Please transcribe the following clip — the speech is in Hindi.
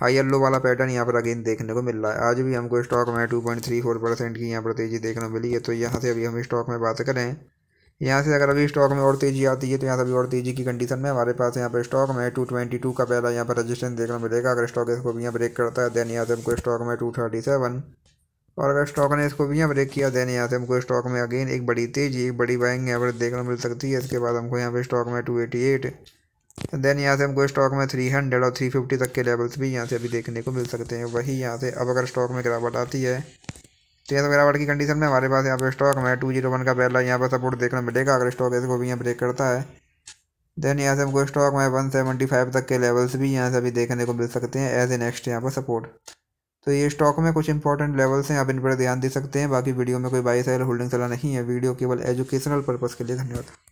हाई येल्लो वाला पैटर्न यहाँ पर अगेन देखने को मिल रहा है आज भी हमको स्टॉक में two point three four percent की यहाँ पर तेज़ी देखने को मिली है तो यहाँ से अभी हम स्टॉक में बात करें यहाँ से अगर अभी स्टॉक में और तेज़ी आती है तो यहाँ से अभी और तेज़ी की कंडीशन में हमारे पास यहाँ पर स्टॉक में टू ट्वेंटी टू का पहला यहाँ पर रजिस्टेंस देखना मिलेगा अगर स्टॉक इसको भी यहाँ ब्रेक करता है देन यहाँ से हमको स्टॉक में टू थर्टी सेवन और अगर स्टॉक ने इसको भी यहाँ ब्रेक किया देन यहाँ से हमको स्टॉक में अगेन एक बड़ी तेज़ी एक बड़ी बाइंग यहाँ पर देखने को मिल सकती है इसके बाद हमको यहाँ पर स्टॉक में टू एटी एट देन यहाँ से हमको स्टॉक में 300 और 350 तक के लेवल्स भी यहाँ से अभी देखने को मिल सकते हैं वही यहाँ से अब अगर स्टॉक में गिरावट आती है तो यहाँ से गिरावट की कंडीशन में हमारे पास यहाँ पे स्टॉक में टू जीरो वन का पहला यहाँ पर सपोर्ट देखना मिलेगा अगर स्टॉक इसको भी यहाँ ब्रेक करता है देन यहाँ से हमको स्टॉक में वन सेवेंटी फाइव तक के लेवल्स भी यहाँ से अभी देखने को मिल सकते हैं एज ए नेक्स्ट यहाँ पर सपोर्ट तो ये स्टॉक में कुछ इंपॉर्टेंट लेवल्स हैं आप इन पर ध्यान दे सकते हैं बाकी वीडियो में कोई बाई सेल होल्डिंग चला नहीं है वीडियो केवल एजुकेशनल पर्पज़ के लिए धन्यवाद